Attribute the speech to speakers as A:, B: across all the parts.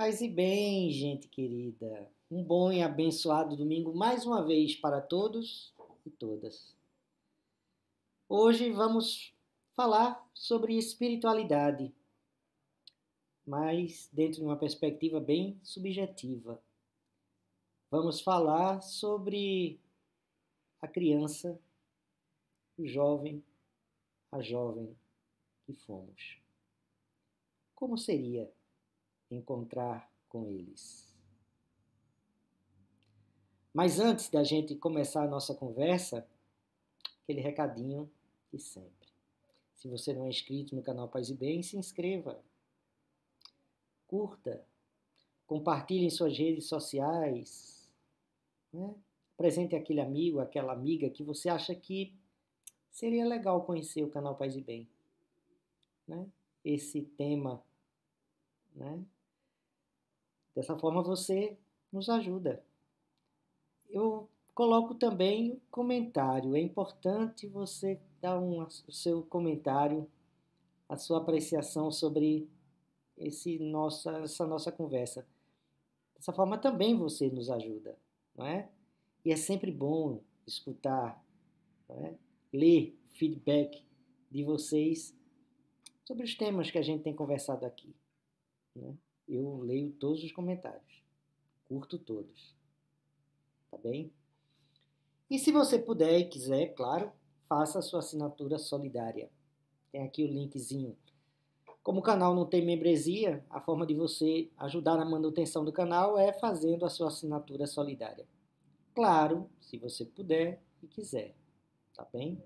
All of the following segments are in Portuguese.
A: Paz e bem, gente querida. Um bom e abençoado domingo mais uma vez para todos e todas. Hoje vamos falar sobre espiritualidade, mas dentro de uma perspectiva bem subjetiva. Vamos falar sobre a criança, o jovem, a jovem que fomos. Como seria encontrar com eles. Mas antes da gente começar a nossa conversa, aquele recadinho de sempre. Se você não é inscrito no canal Paz e Bem, se inscreva. Curta. Compartilhe em suas redes sociais. Né? Apresente aquele amigo, aquela amiga que você acha que seria legal conhecer o canal Paz e Bem. Né? Esse tema né? Dessa forma você nos ajuda. Eu coloco também comentário. É importante você dar um, o seu comentário, a sua apreciação sobre esse nossa, essa nossa conversa. Dessa forma também você nos ajuda, não é? E é sempre bom escutar, é? ler feedback de vocês sobre os temas que a gente tem conversado aqui. Né? eu leio todos os comentários. Curto todos. Tá bem? E se você puder e quiser, claro, faça a sua assinatura solidária. Tem aqui o linkzinho. Como o canal não tem membresia, a forma de você ajudar na manutenção do canal é fazendo a sua assinatura solidária. Claro, se você puder e quiser. Tá bem?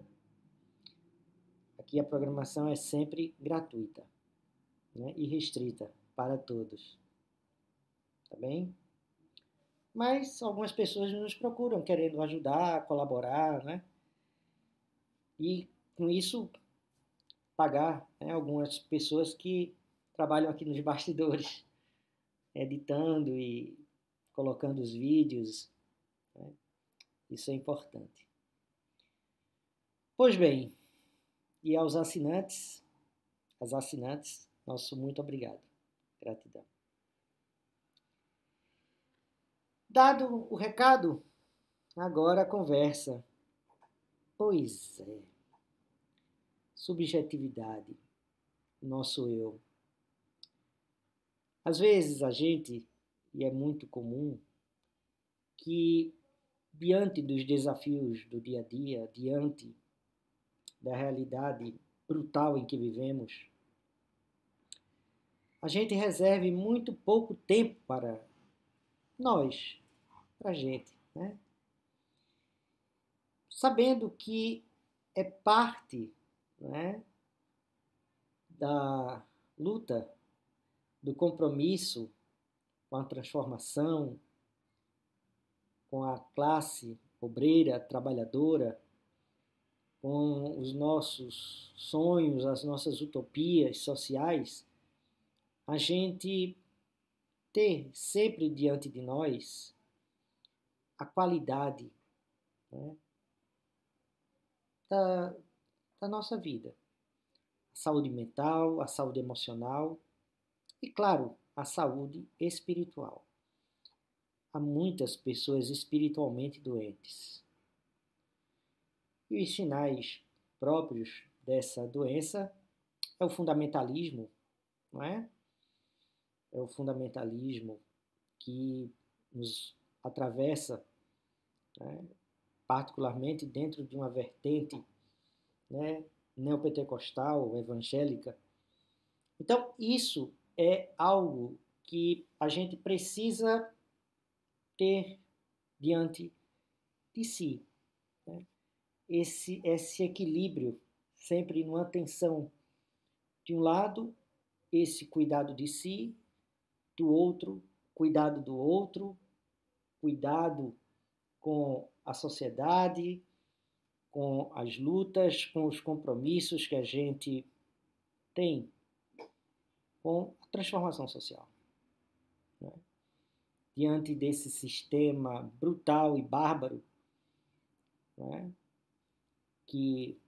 A: Aqui a programação é sempre gratuita né, e restrita para todos. Tá bem? Mas algumas pessoas nos procuram querendo ajudar, colaborar, né? E com isso pagar né, algumas pessoas que trabalham aqui nos bastidores, editando e colocando os vídeos. Né? Isso é importante. Pois bem, e aos assinantes, as assinantes, nosso muito obrigado. Gratidão. Dado o recado, agora a conversa. Pois é. Subjetividade. Nosso eu. Às vezes a gente, e é muito comum, que diante dos desafios do dia a dia, diante da realidade brutal em que vivemos, a gente reserve muito pouco tempo para nós, para a gente, né? Sabendo que é parte né, da luta, do compromisso com a transformação, com a classe obreira, trabalhadora, com os nossos sonhos, as nossas utopias sociais, a gente ter sempre diante de nós a qualidade né, da, da nossa vida. A saúde mental, a saúde emocional e, claro, a saúde espiritual. Há muitas pessoas espiritualmente doentes. E os sinais próprios dessa doença é o fundamentalismo, não é? é o fundamentalismo que nos atravessa, né, particularmente dentro de uma vertente né, neopentecostal, evangélica. Então, isso é algo que a gente precisa ter diante de si. Né? Esse, esse equilíbrio, sempre numa tensão. De um lado, esse cuidado de si, do outro, cuidado do outro, cuidado com a sociedade, com as lutas, com os compromissos que a gente tem com a transformação social. Né? Diante desse sistema brutal e bárbaro né? que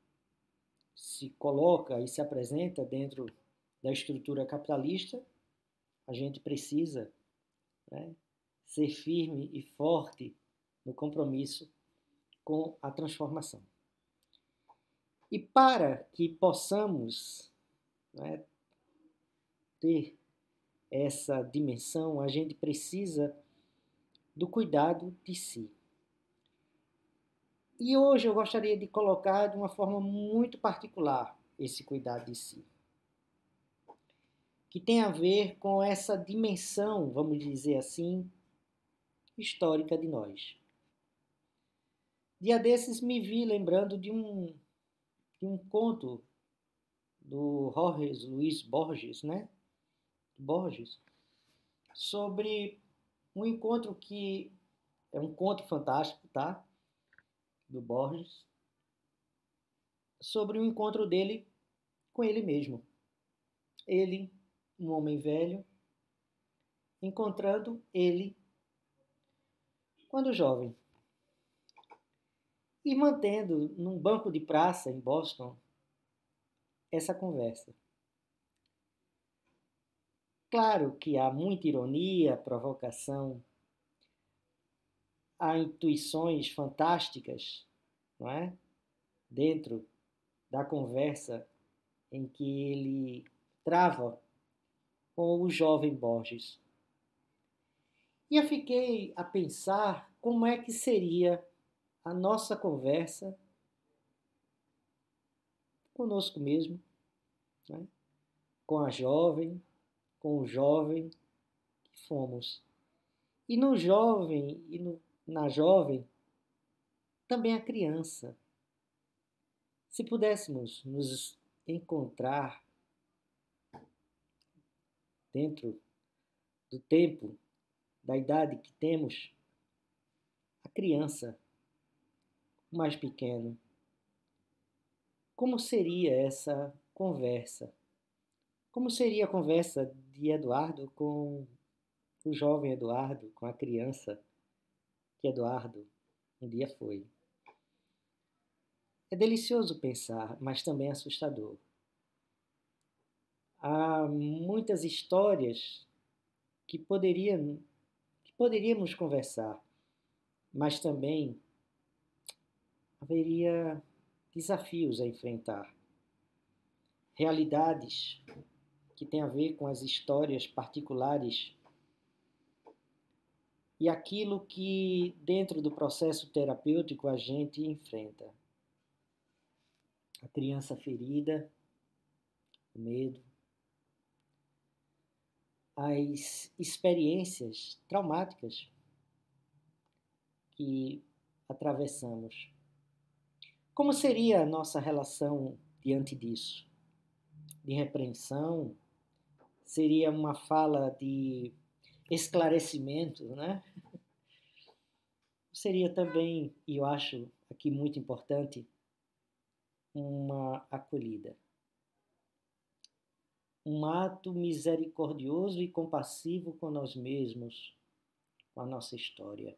A: se coloca e se apresenta dentro da estrutura capitalista, a gente precisa né, ser firme e forte no compromisso com a transformação. E para que possamos né, ter essa dimensão, a gente precisa do cuidado de si. E hoje eu gostaria de colocar de uma forma muito particular esse cuidado de si que tem a ver com essa dimensão, vamos dizer assim, histórica de nós. Dia desses me vi lembrando de um, de um conto do Jorge Luiz Borges, né? Borges, sobre um encontro que é um conto fantástico, tá? Do Borges, sobre o um encontro dele com ele mesmo. Ele um homem velho, encontrando ele quando jovem e mantendo num banco de praça em Boston essa conversa. Claro que há muita ironia, provocação, há intuições fantásticas, não é? Dentro da conversa em que ele trava com o jovem Borges. E eu fiquei a pensar como é que seria a nossa conversa conosco mesmo, né? com a jovem, com o jovem que fomos. E no jovem e no, na jovem também a criança. Se pudéssemos nos encontrar dentro do tempo, da idade que temos, a criança, o mais pequeno, como seria essa conversa? Como seria a conversa de Eduardo com o jovem Eduardo, com a criança que Eduardo um dia foi? É delicioso pensar, mas também assustador há muitas histórias que, poderiam, que poderíamos conversar, mas também haveria desafios a enfrentar. Realidades que têm a ver com as histórias particulares e aquilo que, dentro do processo terapêutico, a gente enfrenta. A criança ferida, o medo, as experiências traumáticas que atravessamos. Como seria a nossa relação diante disso? De repreensão? Seria uma fala de esclarecimento, né? Seria também, e eu acho aqui muito importante, uma acolhida um ato misericordioso e compassivo com nós mesmos, com a nossa história.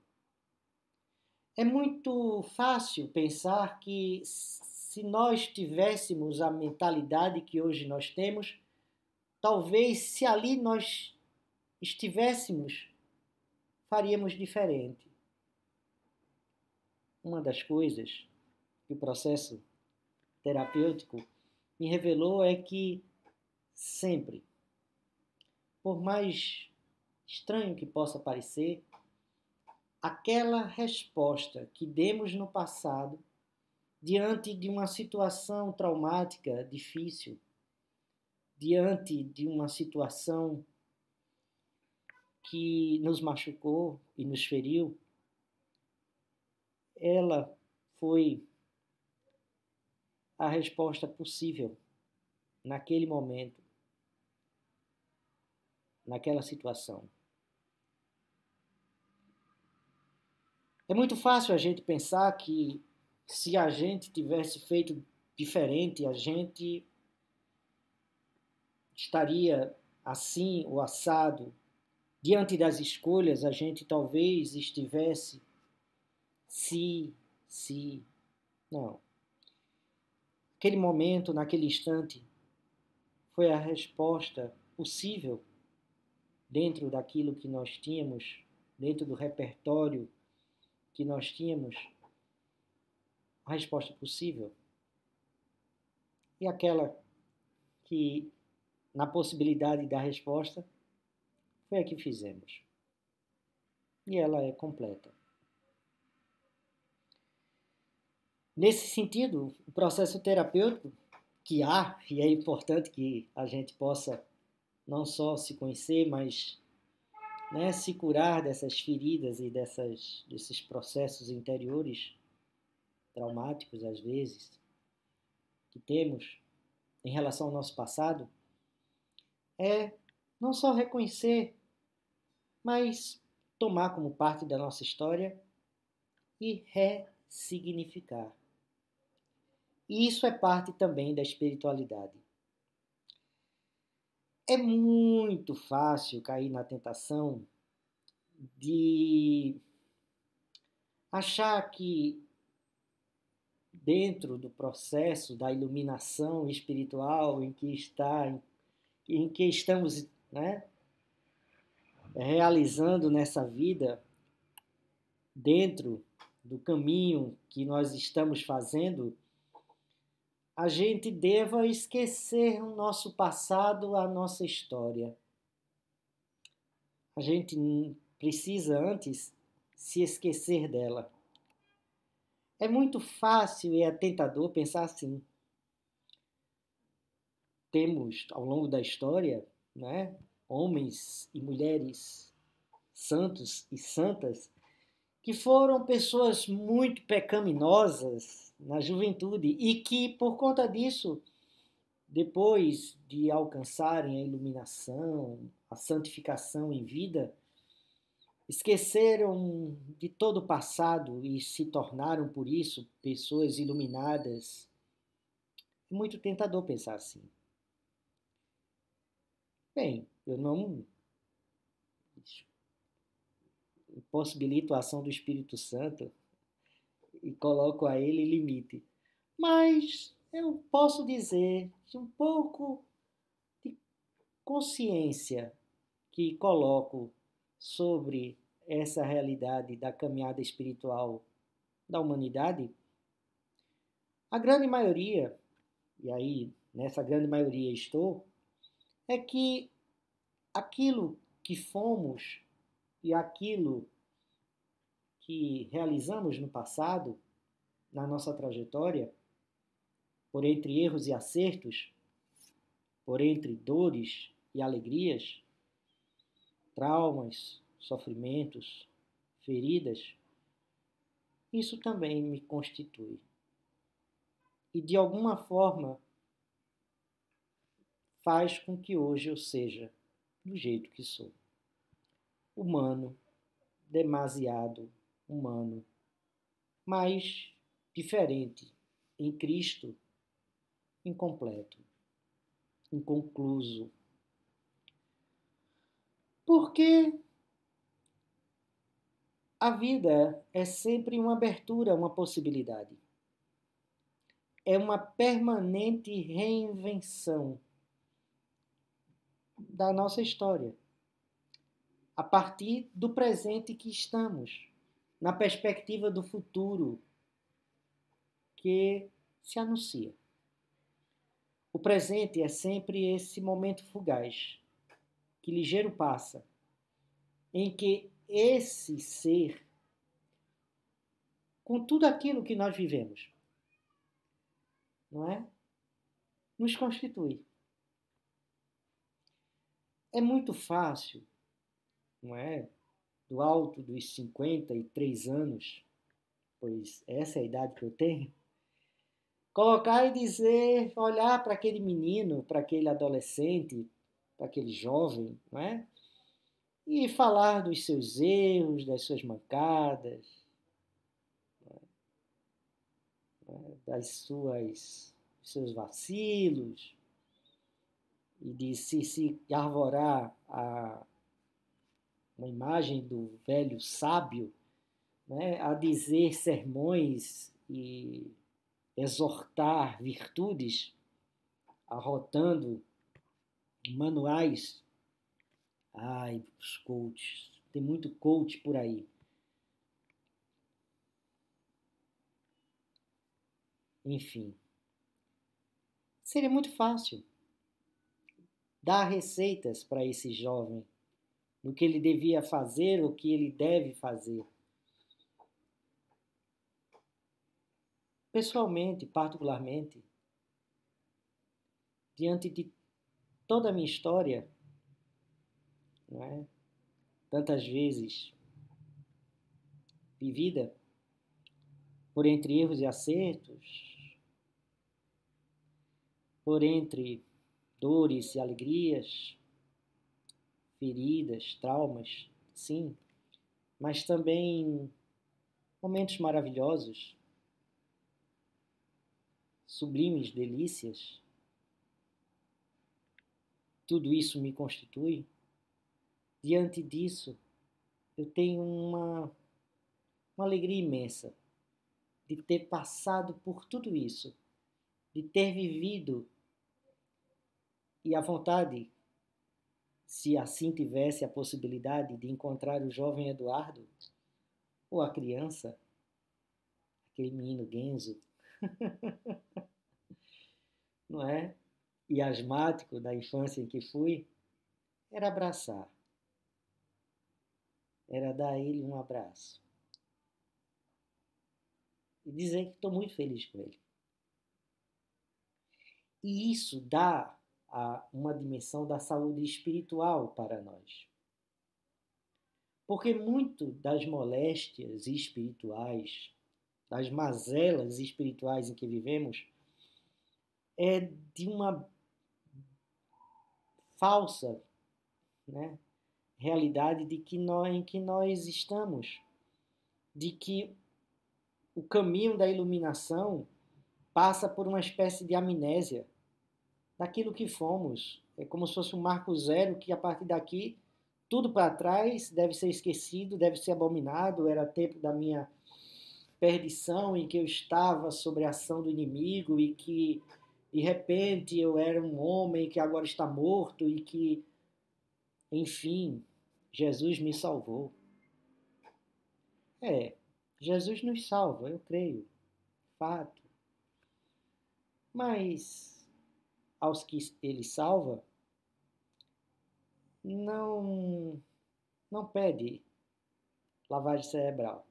A: É muito fácil pensar que se nós tivéssemos a mentalidade que hoje nós temos, talvez se ali nós estivéssemos, faríamos diferente. Uma das coisas que o processo terapêutico me revelou é que sempre. Por mais estranho que possa parecer, aquela resposta que demos no passado diante de uma situação traumática difícil, diante de uma situação que nos machucou e nos feriu, ela foi a resposta possível naquele momento naquela situação. É muito fácil a gente pensar que se a gente tivesse feito diferente, a gente estaria assim ou assado. Diante das escolhas, a gente talvez estivesse se, se. Não. Aquele momento, naquele instante, foi a resposta possível dentro daquilo que nós tínhamos, dentro do repertório que nós tínhamos, a resposta possível. E aquela que, na possibilidade da resposta, foi a que fizemos. E ela é completa. Nesse sentido, o processo terapêutico que há, e é importante que a gente possa não só se conhecer, mas né, se curar dessas feridas e dessas, desses processos interiores traumáticos, às vezes, que temos em relação ao nosso passado, é não só reconhecer, mas tomar como parte da nossa história e ressignificar. E isso é parte também da espiritualidade. É muito fácil cair na tentação de achar que dentro do processo da iluminação espiritual em que está em que estamos né, realizando nessa vida dentro do caminho que nós estamos fazendo a gente deva esquecer o nosso passado, a nossa história. A gente precisa antes se esquecer dela. É muito fácil e é tentador pensar assim. Temos ao longo da história, né, homens e mulheres, santos e santas, que foram pessoas muito pecaminosas, na juventude e que, por conta disso, depois de alcançarem a iluminação, a santificação em vida, esqueceram de todo o passado e se tornaram, por isso, pessoas iluminadas. É muito tentador pensar assim. Bem, eu não possibilito a ação do Espírito Santo e coloco a ele limite. Mas eu posso dizer que um pouco de consciência que coloco sobre essa realidade da caminhada espiritual da humanidade, a grande maioria, e aí nessa grande maioria estou, é que aquilo que fomos e aquilo que realizamos no passado, na nossa trajetória, por entre erros e acertos, por entre dores e alegrias, traumas, sofrimentos, feridas, isso também me constitui. E de alguma forma faz com que hoje eu seja do jeito que sou. Humano, demasiado humano. Mas diferente, em Cristo, incompleto, inconcluso. Porque a vida é sempre uma abertura, uma possibilidade. É uma permanente reinvenção da nossa história, a partir do presente que estamos na perspectiva do futuro que se anuncia. O presente é sempre esse momento fugaz, que ligeiro passa, em que esse ser, com tudo aquilo que nós vivemos, não é? Nos constitui. É muito fácil, não é? do alto dos 53 anos, pois essa é a idade que eu tenho, colocar e dizer, olhar para aquele menino, para aquele adolescente, para aquele jovem, não é? E falar dos seus erros, das suas mancadas, é? É, das suas dos seus vacilos e de se, se arvorar a uma imagem do velho sábio, né, a dizer sermões e exortar virtudes, arrotando manuais. Ai, os coaches, tem muito coach por aí. Enfim, seria muito fácil dar receitas para esse jovem no que ele devia fazer, o que ele deve fazer. Pessoalmente, particularmente, diante de toda a minha história, não é? tantas vezes vivida, por entre erros e acertos, por entre dores e alegrias, feridas, traumas, sim, mas também momentos maravilhosos, sublimes delícias. Tudo isso me constitui. Diante disso, eu tenho uma, uma alegria imensa de ter passado por tudo isso, de ter vivido e a vontade se assim tivesse a possibilidade de encontrar o jovem Eduardo ou a criança, aquele menino Genzo, não é? E asmático da infância em que fui, era abraçar, era dar a ele um abraço e dizer que estou muito feliz com ele. E isso dá a uma dimensão da saúde espiritual para nós. Porque muito das moléstias espirituais, das mazelas espirituais em que vivemos, é de uma falsa né, realidade de que nós, em que nós estamos, de que o caminho da iluminação passa por uma espécie de amnésia daquilo que fomos. É como se fosse um marco zero que a partir daqui tudo para trás deve ser esquecido, deve ser abominado. Era tempo da minha perdição em que eu estava sobre a ação do inimigo e que de repente eu era um homem que agora está morto e que, enfim, Jesus me salvou. É, Jesus nos salva, eu creio, fato. Mas aos que ele salva, não, não pede lavagem cerebral.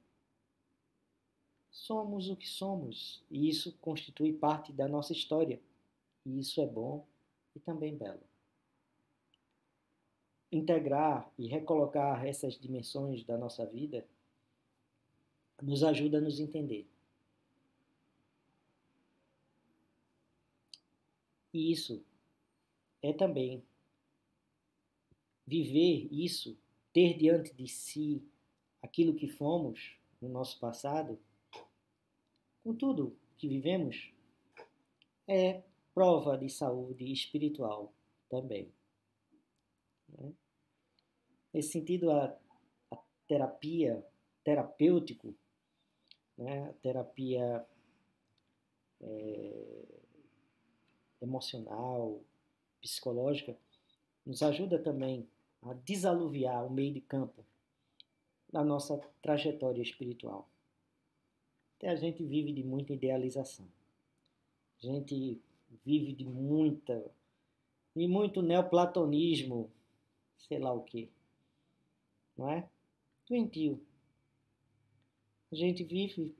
A: Somos o que somos, e isso constitui parte da nossa história. E isso é bom e também belo. Integrar e recolocar essas dimensões da nossa vida nos ajuda a nos entender. E isso é também viver isso, ter diante de si aquilo que fomos no nosso passado, com tudo que vivemos, é prova de saúde espiritual também. Né? Nesse sentido, a, a terapia terapêutico, né? a terapia é, emocional, psicológica, nos ajuda também a desaluviar o meio de campo na nossa trajetória espiritual. Até a gente vive de muita idealização. A gente vive de muita e muito neoplatonismo, sei lá o que, não é? Doentio. A gente vive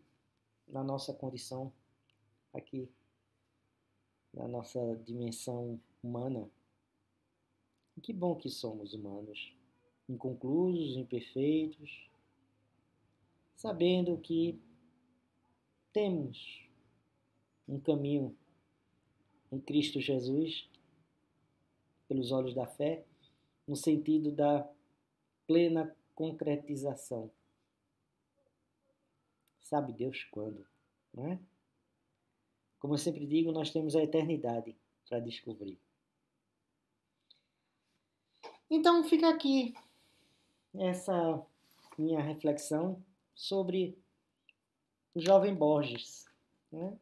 A: na nossa condição aqui na nossa dimensão humana. E que bom que somos humanos, inconclusos, imperfeitos, sabendo que temos um caminho em Cristo Jesus, pelos olhos da fé, no sentido da plena concretização. Sabe Deus quando, não é? Como eu sempre digo, nós temos a eternidade para descobrir. Então fica aqui essa minha reflexão sobre o jovem Borges. Né?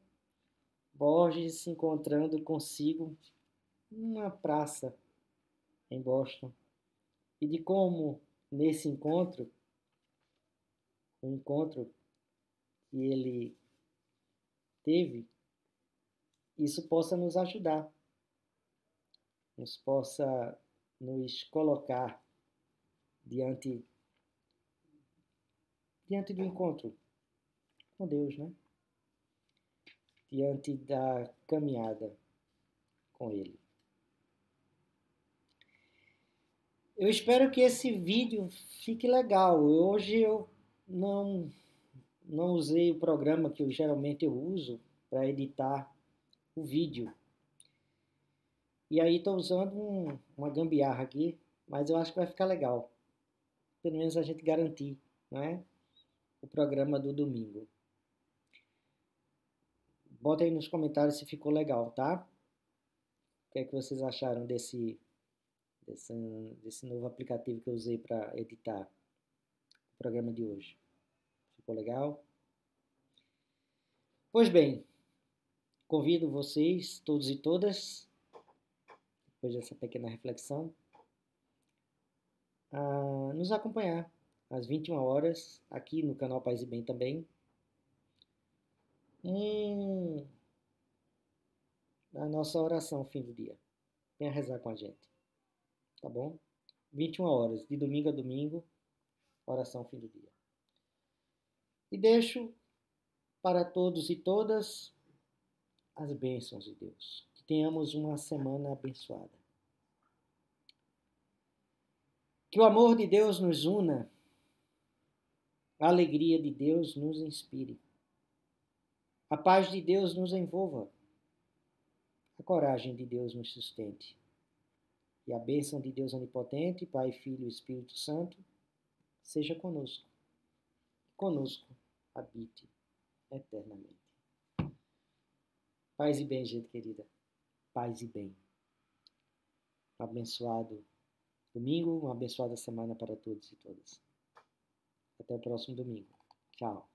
A: Borges se encontrando consigo numa praça em Boston e de como nesse encontro, o um encontro que ele teve isso possa nos ajudar, nos possa nos colocar diante diante do encontro com Deus, né? Diante da caminhada com Ele. Eu espero que esse vídeo fique legal. Hoje eu não não usei o programa que eu geralmente eu uso para editar o vídeo. E aí estou usando um, uma gambiarra aqui, mas eu acho que vai ficar legal. Pelo menos a gente garantir né, o programa do domingo. Bota aí nos comentários se ficou legal, tá? O que é que vocês acharam desse, desse, desse novo aplicativo que eu usei para editar o programa de hoje? Ficou legal? Pois bem, Convido vocês, todos e todas, depois dessa pequena reflexão, a nos acompanhar às 21 horas aqui no canal Paz e Bem também. na a nossa oração fim do dia. Venha rezar com a gente. Tá bom? 21 horas, de domingo a domingo, oração fim do dia. E deixo para todos e todas as bênçãos de Deus. Que tenhamos uma semana abençoada. Que o amor de Deus nos una, a alegria de Deus nos inspire, a paz de Deus nos envolva, a coragem de Deus nos sustente. E a bênção de Deus Onipotente, Pai, Filho e Espírito Santo, seja conosco. Conosco habite eternamente. Paz e bem, gente querida. Paz e bem. Um abençoado domingo, uma abençoada semana para todos e todas. Até o próximo domingo. Tchau.